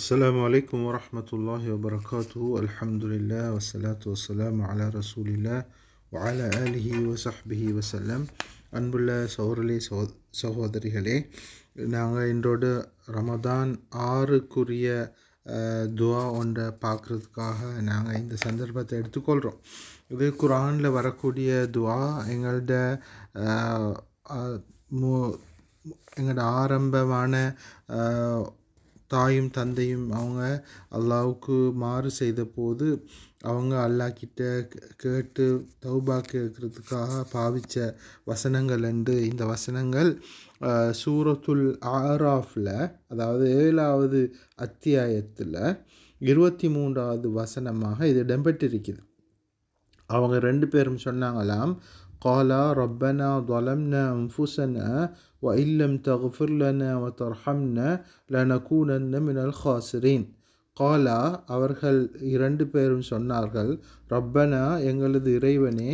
السلام عليكم ورحمة الله وبركاته الحمد لله والصلاة والسلام على رسول الله وعلى آله وصحبه وسلم அன்புள்ள சௌரலி சகோ சகோதரிகளே நாங்கள் இன்றோடு ரமதான் ஆறுக்குரிய துவா ஒன்றை பார்க்குறதுக்காக நாங்கள் இந்த சந்தர்ப்பத்தை எடுத்துக்கொள்கிறோம் இது குரானில் வரக்கூடிய துவா எங்கள்ட எங்களோட ஆரம்பமான தாயும் தந்தையும் அவங்க அல்லாவுக்கு மாறு செய்த போது அவங்க அல்லாக்கிட்ட கேட்டு தௌபா கேட்கறதுக்காக பாவித்த வசனங்கள் என்று இந்த வசனங்கள் சூரத்துல் ஆராஃபில் அதாவது ஏழாவது அத்தியாயத்தில் இருபத்தி மூன்றாவது வசனமாக இது இடம்பெற்றிருக்குது அவங்க ரெண்டு பேரும் சொன்னாங்களாம் قالا ربنا ظلمنا أنفسنا وإن لم تغفر لنا وترحمنا لنكونن من الخاسرين காலா அவர்கள் இரண்டு பேரும் சொன்னார்கள் ரப்பனா எங்களது இறைவனே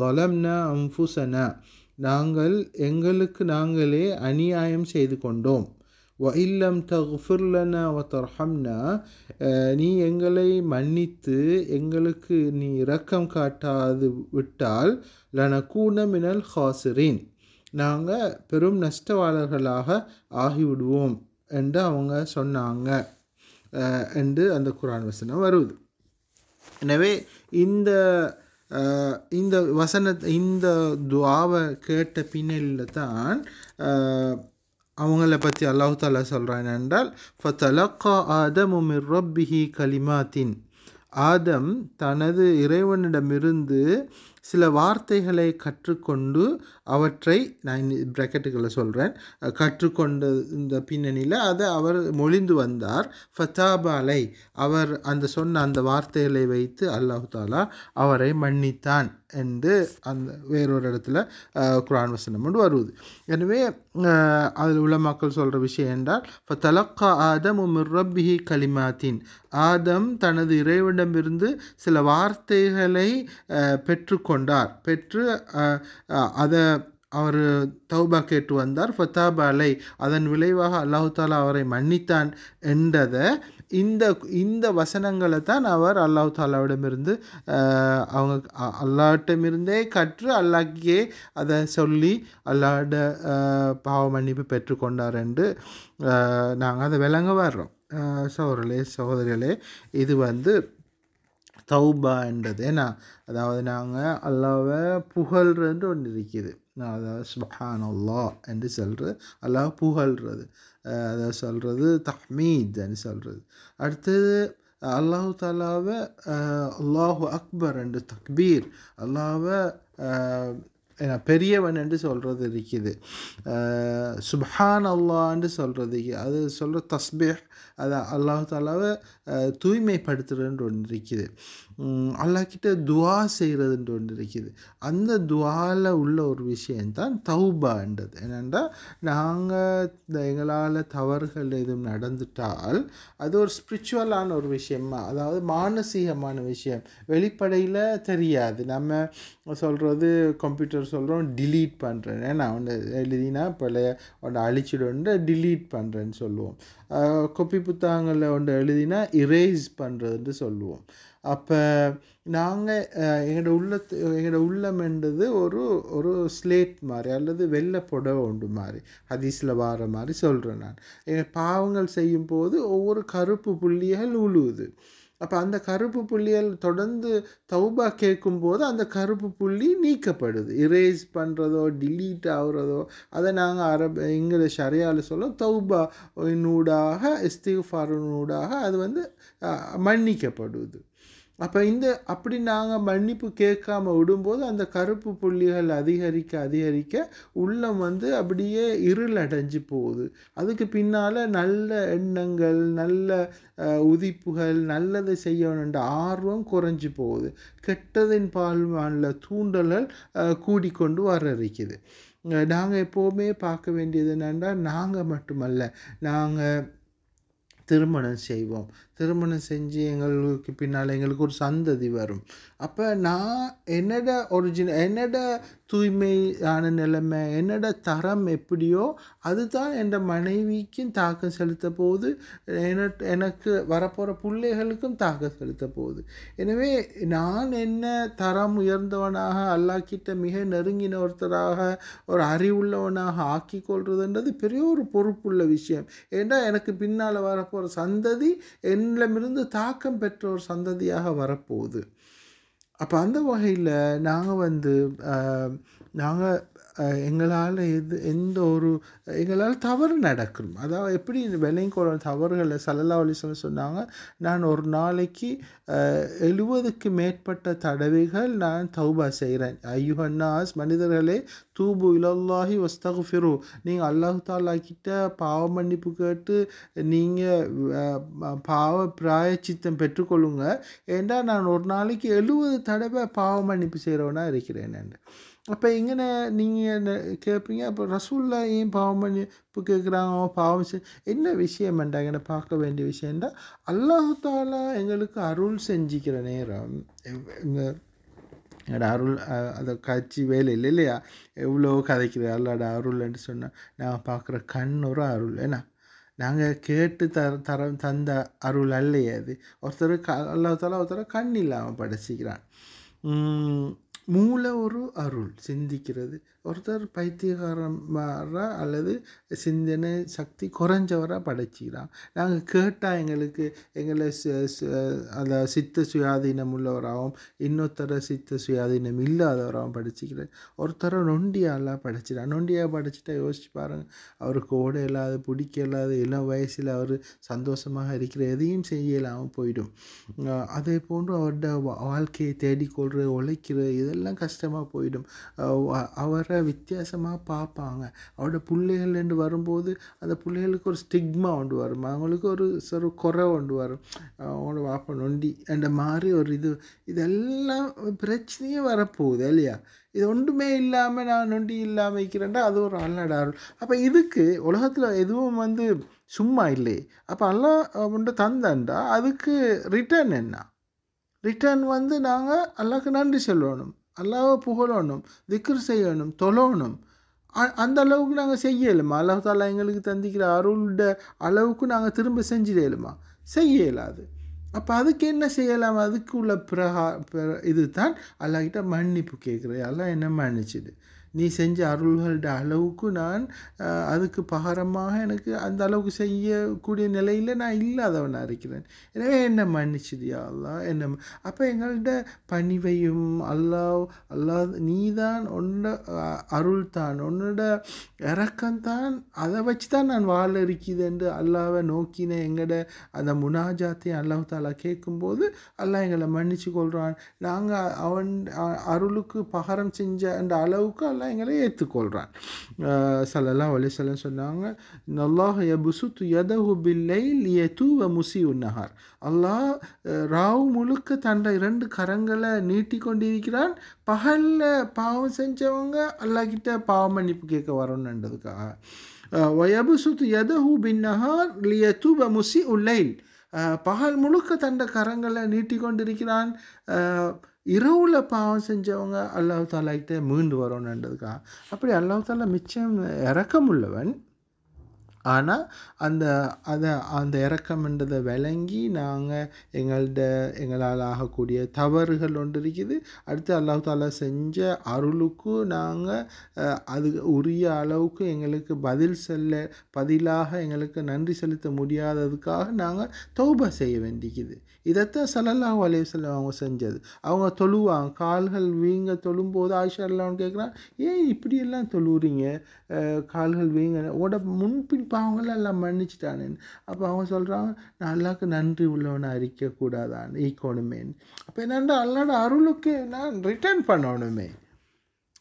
தொலம்னா அம்புசனா நாங்கள் எங்களுக்கு நாங்களே அநியாயம் செய்து கொண்டோம் இல்லம் வ தர்ஹம்னா நீ எங்களை மன்னித்து எங்களுக்கு நீ இரக்கம் காட்டாது விட்டால் கூன மினல் ஹாசிரீன் நாங்கள் பெரும் நஷ்டவாளர்களாக ஆகிவிடுவோம் என்று அவங்க சொன்னாங்க என்று அந்த குரான் வசனம் வருது எனவே இந்த இந்த வசன இந்த துவாவை கேட்ட பின்னணியில் தான் அவங்கள பற்றி அல்லாஹு தாலா சொல்கிறான் என்றால் ஃபத்தலக்கா ஆதமும் ரப்பிஹி கலிமாத்தின் ஆதம் தனது இறைவனிடமிருந்து சில வார்த்தைகளை கற்றுக்கொண்டு அவற்றை நான் ப்ராக்கெட்டுகளை சொல்கிறேன் கற்றுக்கொண்ட இந்த பின்னணியில் அதை அவர் மொழிந்து வந்தார் ஃபத்தாபாலை அவர் அந்த சொன்ன அந்த வார்த்தைகளை வைத்து அல்லாஹு தாலா அவரை மன்னித்தான் என்று அந்த வேறொரு இடத்துல குரான் வசனம் கொண்டு வருவது எனவே அதில் உள்ள மக்கள் சொல்கிற விஷயம் என்றால் இப்போ தலக்கா ஆதம் மிர்ரப்பிஹி களிமாத்தின் ஆதம் தனது இறைவிடமிருந்து சில வார்த்தைகளை பெற்று கொண்டார் பெற்று அதை அவர் தௌபா கேட்டு வந்தார் ஃபத்தாபா அலை அதன் விளைவாக அல்லாஹு தாலா அவரை மன்னித்தான் என்றதை இந்த இந்த வசனங்களை தான் அவர் அல்லாஹு தாலாவிடமிருந்து அவங்க அல்லாட்டமிருந்தே கற்று அல்லாக்கியே அதை சொல்லி அல்லாட பாவ மன்னிப்பு பெற்றுக்கொண்டார் என்று நாங்கள் அதை விளங்க வர்றோம் சோதரலே சகோதரிகளே இது வந்து தௌபா என்றது ஏன்னா அதாவது நாங்கள் அல்லாவை புகழ்றது ஒன்று இருக்குது அதாவது சுபஹான் அல்லா என்று சொல்கிறது அல்லாஹ் புகழ்றது அதை சொல்கிறது தஹ்மீத்னு சொல்கிறது அடுத்தது அல்லாஹு தாலாவை அல்லாஹு அக்பர் என்று தக்பீர் அல்லாவை பெரியவன் என்று சொல்கிறது இருக்குது சுபஹான் அல்லான்னு சொல்கிறது அது சொல்கிற தஸ்பீஹ் அது அல்லாஹு தாலாவை தூய்மைப்படுத்துகிறன்ற ஒன்று இருக்குது அல்லாக்கிட்ட துவா செய்கிறதுன்ற ஒன்று இருக்குது அந்த துவாவில் உள்ள ஒரு விஷயந்தான் தௌபான்றது என்னென்னா நாங்கள் எங்களால் தவறுகள் எதுவும் நடந்துட்டால் அது ஒரு ஸ்பிரிச்சுவலான ஒரு விஷயமா அதாவது மானசீகமான விஷயம் வெளிப்படையில் தெரியாது நம்ம சொல்கிறது கம்ப்யூட்டர் சொல்கிறோம் டிலீட் பண்ணுறேன் ஏன்னா அவனை எழுதினா பழைய அவனை அழிச்சிடுன்ற டிலீட் பண்ணுறேன்னு சொல்லுவோம் கொப்பி புத்தகங்களில் ஒன்று எழுதினா இரேஸ் பண்ணுறதுன்னு சொல்லுவோம் அப்போ நாங்கள் எங்களோட உள்ளத்து எங்களோட உள்ளமென்றது ஒரு ஒரு ஸ்லேட் மாதிரி அல்லது வெள்ளை புடவை உண்டு மாதிரி ஹதீஸில் வார மாதிரி சொல்கிறேன் நான் எங்கள் பாவங்கள் செய்யும்போது ஒவ்வொரு கருப்பு புள்ளிகள் உழுவுது அப்போ அந்த கருப்பு புள்ளியல் தொடர்ந்து தௌபா கேட்கும்போது அந்த கருப்பு புள்ளி நீக்கப்படுது இரேஸ் பண்ணுறதோ டிலீட் ஆகுறதோ அதை நாங்கள் அரபு இங்கிலீஷ் அறையால் சொல்ல தௌபா நூடாக இஸ்திஃபாரூடாக அது வந்து மன்னிக்கப்படுது அப்போ இந்த அப்படி நாங்கள் மன்னிப்பு கேட்காம விடும்போது அந்த கருப்பு புள்ளிகள் அதிகரிக்க அதிகரிக்க உள்ளம் வந்து அப்படியே இருள் அடைஞ்சு போகுது அதுக்கு பின்னால் நல்ல எண்ணங்கள் நல்ல உதிப்புகள் நல்லதை செய்யணுன்ற ஆர்வம் குறைஞ்சி போகுது கெட்டதின் பால்வானில் தூண்டல்கள் கூடிக்கொண்டு வர இருக்குது நாங்கள் எப்போவுமே பார்க்க வேண்டியது என்னென்னா நாங்கள் மட்டுமல்ல நாங்கள் திருமணம் செய்வோம் திருமணம் செஞ்சு எங்களுக்கு பின்னால் எங்களுக்கு ஒரு சந்ததி வரும் அப்போ நான் என்னோட ஒரிஜின என்னோட தூய்மையான நிலைமை என்னோட தரம் எப்படியோ அதுதான் என் மனைவிக்கும் தாக்கம் செலுத்த போகுது எனக்கு வரப்போகிற பிள்ளைகளுக்கும் தாக்கம் செலுத்த போகுது எனவே நான் என்ன தரம் உயர்ந்தவனாக அல்லாக்கிட்ட மிக நெருங்கின ஒருத்தராக ஒரு அறிவுள்ளவனாக ஆக்கி பெரிய ஒரு பொறுப்புள்ள விஷயம் ஏன்னா எனக்கு பின்னால் வரப்போகிற சந்ததி என்னிடமிருந்து தாக்கம் பெற்ற ஒரு சந்ததியாக வரப்போகுது அப்போ அந்த வகையில் நாங்கள் வந்து நாங்கள் எங்களால் எது எந்த ஒரு எங்களால் தவறு நடக்கும் அதாவது எப்படி இந்த விலைங்கோட தவறுகளை வழி அலிஸ்லாம் சொன்னாங்க நான் ஒரு நாளைக்கு எழுபதுக்கு மேற்பட்ட தடவைகள் நான் தௌபா செய்கிறேன் ஐயுஹன்னாஸ் மனிதர்களே தூபு இலல்லாஹி வஸ்தகுஃபிரு நீங்கள் அல்லாஹு தாலா கிட்ட பாவ மன்னிப்பு கேட்டு நீங்கள் பாவ பிராயச்சித்தம் பெற்றுக்கொள்ளுங்க ஏன்டா நான் ஒரு நாளைக்கு எழுபது தடவை பாவ மன்னிப்பு செய்கிறவனாக இருக்கிறேன் அப்போ இங்கே நீங்கள் கேட்பீங்க அப்போ ரசூல்லா ஏன் பாவம் பண்ணி இப்போ கேட்குறாங்க பாவம் செய் என்ன விஷயம் என்ன பார்க்க வேண்டிய விஷயம்டா அல்லாஹு தாலா எங்களுக்கு அருள் செஞ்சிக்கிற நேரம் எங்களோட அருள் அதை காய்ச்சி வேலை இல்லை இல்லையா எவ்வளோ கதைக்குது அல்லோட அருள்ன்னு சொன்னால் நான் பார்க்குற கண் ஒரு அருள் ஏன்னா நாங்கள் கேட்டு தர தர தந்த அருள் அல்லையே அது ஒருத்தர் க அல்லாத்தால ஒருத்தர் கண் இல்லாமல் படைச்சிக்கிறான் மூல ஒரு அருள் சிந்திக்கிறது ஒருத்தர் பைத்தியகாரமாக அல்லது சிந்தனை சக்தி குறைஞ்சவராக படைச்சிக்கிறான் நாங்கள் கேட்டால் எங்களுக்கு எங்களை அந்த சித்த சுயாதீனம் உள்ளவராகவும் இன்னொருத்தர சித்த சுயாதீனம் இல்லாதவராகவும் படிச்சுக்கிறேன் ஒருத்தர நொண்டியாலாம் படிச்சிடான் நொண்டியாக படிச்சுட்டா யோசிச்சு பாருங்கள் அவருக்கு ஓட இல்லாது பிடிக்க இல்லாது இளம் வயசில் அவர் சந்தோஷமாக இருக்கிற எதையும் செய்யலாமல் போயிடும் அதே போன்று அவரோட வாழ்க்கையை தேடிக்கொள்கிற உழைக்கிற இதெல்லாம் எல்லாம் கஷ்டமாக போயிடும் அவரை வித்தியாசமாக பார்ப்பாங்க அவரோட பிள்ளைகள் என்று வரும்போது அந்த பிள்ளைகளுக்கு ஒரு ஸ்டிக்மா ஒன்று வரும் அவங்களுக்கு ஒரு சொரு குறை ஒன்று வரும் அவங்களோட வாப்ப நொண்டி அந்த மாதிரி ஒரு இது இதெல்லாம் பிரச்சனையும் வரப்போகுது இல்லையா இது ஒன்றுமே இல்லாமல் நான் நொண்டி இல்லாமல் வைக்கிறேன்டா அது ஒரு அல்லடாரு அப்போ இதுக்கு உலகத்தில் எதுவும் வந்து சும்மா இல்லை அப்போ அல்லா ஒன்று தந்தான்டா அதுக்கு ரிட்டர்ன் என்ன ரிட்டர்ன் வந்து நாங்கள் அல்லாக்கு நன்றி சொல்லணும் அல்லாவை புகழணும் திக்ர் செய்யணும் தொழணும் அந்த அளவுக்கு நாங்கள் செய்யலுமா தாலா எங்களுக்கு தந்திக்கிற அருள்ட அளவுக்கு நாங்கள் திரும்ப செஞ்சிடலுமா செய்ய இயலாது அப்போ அதுக்கு என்ன செய்யலாம் அதுக்கு உள்ள பிரகா இது தான் அல்லாஹ்கிட்ட மன்னிப்பு கேட்குறேன் எல்லாம் என்ன மன்னிச்சுடு நீ செஞ்ச அருள்களோட அளவுக்கு நான் அதுக்கு பகரமாக எனக்கு அந்த அளவுக்கு செய்யக்கூடிய நிலையில் நான் இல்லாதவனாக இருக்கிறேன் எனவே என்னை மன்னிச்சுதியா அல்லா என்ன அப்போ எங்கள்கிட்ட பணிவையும் அல்லா அல்லா நீ தான் உன்னோட அருள் தான் உன்னோட இறக்கம்தான் அதை வச்சு தான் நான் வாழ இருக்கிறது என்று அல்லாவை நோக்கின எங்களோட அந்த முனாஜாத்தையும் அல்லாஹ் தாலா கேட்கும்போது அல்லாஹ் எங்களை மன்னிச்சு கொள்கிறான் நாங்கள் அவன் அருளுக்கு பகரம் செஞ்ச அந்த அளவுக்கு அல்லா எங்களை ஏற்றுக்கொள்கிறான் வலி அலிசல்லம் சொன்னாங்க நல்லாஹ் யபுசுத்து யதஹு பில்லை லியதூவ முசி உன்னஹார் அல்லாஹ் ராவு முழுக்க தண்டை இரண்டு கரங்களை நீட்டி கொண்டிருக்கிறான் பகலில் பாவம் செஞ்சவங்க கிட்ட பாவம் மன்னிப்பு கேட்க வரணுன்றதுக்காக வயபுசுத்து யதஹு பின்னஹார் லியதூவ முசி உல்லைல் பகல் முழுக்க தண்ட கரங்களை நீட்டி கொண்டிருக்கிறான் இரவில் பாவம் செஞ்சவங்க அல்லாஹ் தாலாக்கிட்ட மீண்டு வரணுன்றதுக்காக அப்படி அல்லாஹ் தாலா மிச்சம் இறக்கமுள்ளவன் ஆனால் அந்த அதை அந்த இறக்கம்ன்றதை விளங்கி நாங்கள் எங்கள்ட எங்களால் ஆகக்கூடிய தவறுகள் ஒன்று இருக்குது அடுத்து அல்லாஹ் தாலா செஞ்ச அருளுக்கும் நாங்கள் அது உரிய அளவுக்கு எங்களுக்கு பதில் செல்ல பதிலாக எங்களுக்கு நன்றி செலுத்த முடியாததுக்காக நாங்கள் தௌப செய்ய வேண்டிக்குது இதைத்தான் சலல்லா செல்ல அவங்க செஞ்சது அவங்க தொழுவாங்க கால்கள் வீங்க தொழும்போது ஆயிஷா அல்லான்னு கேட்குறான் ஏன் இப்படியெல்லாம் தொழுவுறீங்க கால்கள் வீங்க ஓட முன்பின் இப்போ அவங்கள எல்லாம் மன்னிச்சிட்டானேன்னு அப்போ அவங்க சொல்கிறாங்க நான் அல்லாக்கு நன்றி உள்ளவனை அறிக்கக்கூடாதான் ஈக்கணுமேன்னு அப்போ என்னென்னா அல்லாட அருளுக்கு நான் ரிட்டர்ன் பண்ணணுமே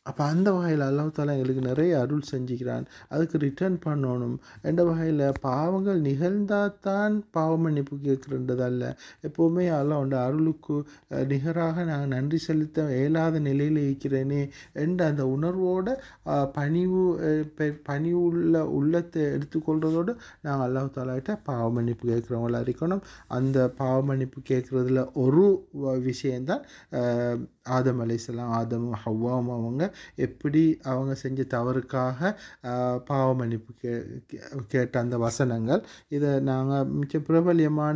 அப்போ அந்த வகையில் அல்லாஹாலா எங்களுக்கு நிறைய அருள் செஞ்சுக்கிறான் அதுக்கு ரிட்டர்ன் பண்ணணும் என்ற வகையில் பாவங்கள் நிகழ்ந்தால் தான் பாவ மன்னிப்பு கேட்குறதல்ல எப்போவுமே அல்லாஹோட அருளுக்கு நிகராக நான் நன்றி செலுத்த இயலாத நிலையில் இருக்கிறேனே என்ற அந்த உணர்வோடு பணிவு பணிவு உள்ள உள்ளத்தை எடுத்துக்கொள்றதோடு நாங்கள் அல்லாஹாலாட்ட பாவ மன்னிப்பு கேட்குறவங்களா இருக்கணும் அந்த பாவ மன்னிப்பு கேட்குறதுல ஒரு விஷயந்தான் ஆதம் அலைசலாம் ஆதமும் ஹவ்வாவும் அவங்க எப்படி அவங்க செஞ்ச தவறுக்காக பாவ மன்னிப்பு கே கேட்ட அந்த வசனங்கள் இதை நாங்கள் மிக்க பிரபல்யமான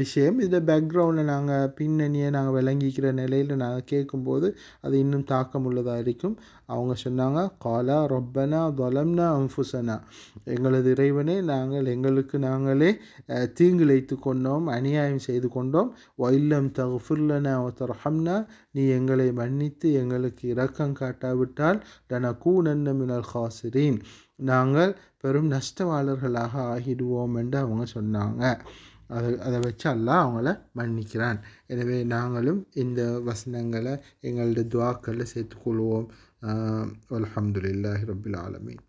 விஷயம் இதில் பேக்ரவுண்டில் நாங்கள் பின்னணியை நாங்கள் விளங்கிக்கிற நிலையில் நாங்கள் கேட்கும்போது அது இன்னும் தாக்கம் உள்ளதாக இருக்கும் அவங்க சொன்னாங்க காலா ரொப்பனா தொலம்னா அம்ஃபுசனா எங்களது இறைவனே நாங்கள் எங்களுக்கு நாங்களே தீங்கிழைத்து கொண்டோம் அநியாயம் செய்து கொண்டோம் ஒயில்லம் தகுஃபுல்லனா ஹம்னா நீ எங்களை மன்னித்து எங்களுக்கு இரக்கம் காட்டாவிட்டால் தனக்கூன் மினல் ஹாசிரின் நாங்கள் பெரும் நஷ்டவாளர்களாக ஆகிடுவோம் என்று அவங்க சொன்னாங்க அதை அதை வச்சு அல்லா அவங்கள மன்னிக்கிறான் எனவே நாங்களும் இந்த வசனங்களை எங்களோட துவாக்களில் சேர்த்துக்கொள்வோம் அலமதுல்லாஹி ரபுல் ஆலமீன்